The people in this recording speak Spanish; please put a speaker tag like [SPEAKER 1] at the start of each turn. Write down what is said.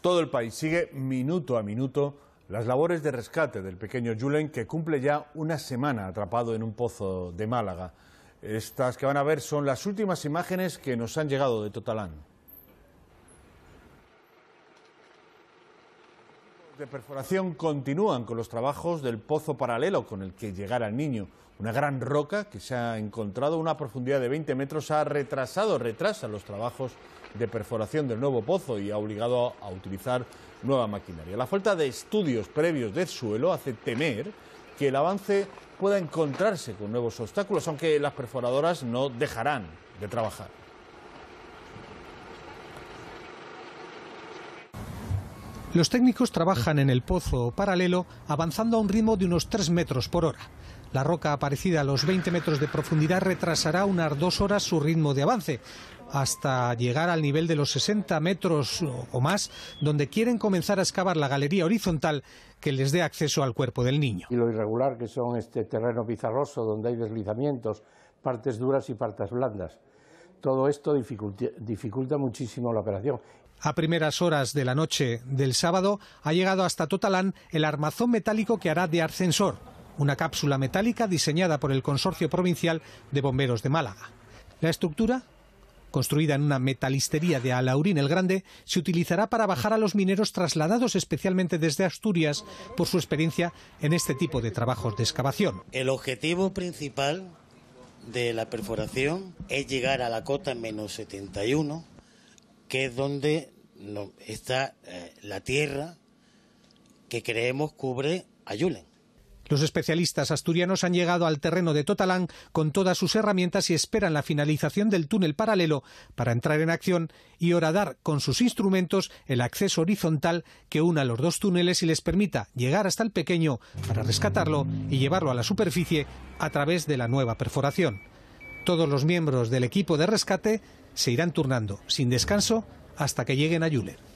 [SPEAKER 1] Todo el país sigue minuto a minuto las labores de rescate del pequeño Julen, que cumple ya una semana atrapado en un pozo de Málaga. Estas que van a ver son las últimas imágenes que nos han llegado de Totalán. de perforación continúan con los trabajos del pozo paralelo con el que llegará el niño. Una gran roca que se ha encontrado a una profundidad de 20 metros ha retrasado, retrasa los trabajos de perforación del nuevo pozo y ha obligado a utilizar nueva maquinaria. La falta de estudios previos del suelo hace temer que el avance pueda encontrarse con nuevos obstáculos, aunque las perforadoras no dejarán de trabajar.
[SPEAKER 2] Los técnicos trabajan en el pozo paralelo avanzando a un ritmo de unos 3 metros por hora. La roca aparecida a los 20 metros de profundidad retrasará unas dos horas su ritmo de avance, hasta llegar al nivel de los 60 metros o más, donde quieren comenzar a excavar la galería horizontal que les dé acceso al cuerpo del niño. Y lo
[SPEAKER 1] irregular que son este terreno pizarroso, donde hay deslizamientos, partes duras y partes blandas todo esto dificulta, muchísimo la operación.
[SPEAKER 2] A primeras horas de la noche del sábado ha llegado hasta Totalán el armazón metálico que hará de ascensor, una cápsula metálica diseñada por el Consorcio Provincial de Bomberos de Málaga. La estructura, construida en una metalistería de Alaurín el Grande, se utilizará para bajar a los mineros trasladados especialmente desde Asturias por su experiencia en este tipo de trabajos de excavación.
[SPEAKER 3] El objetivo principal de la perforación es llegar a la cota menos 71, que es donde está eh, la tierra que creemos cubre a
[SPEAKER 2] los especialistas asturianos han llegado al terreno de Totalán con todas sus herramientas y esperan la finalización del túnel paralelo para entrar en acción y horadar con sus instrumentos el acceso horizontal que una los dos túneles y les permita llegar hasta el pequeño para rescatarlo y llevarlo a la superficie a través de la nueva perforación. Todos los miembros del equipo de rescate se irán turnando sin descanso hasta que lleguen a Yule.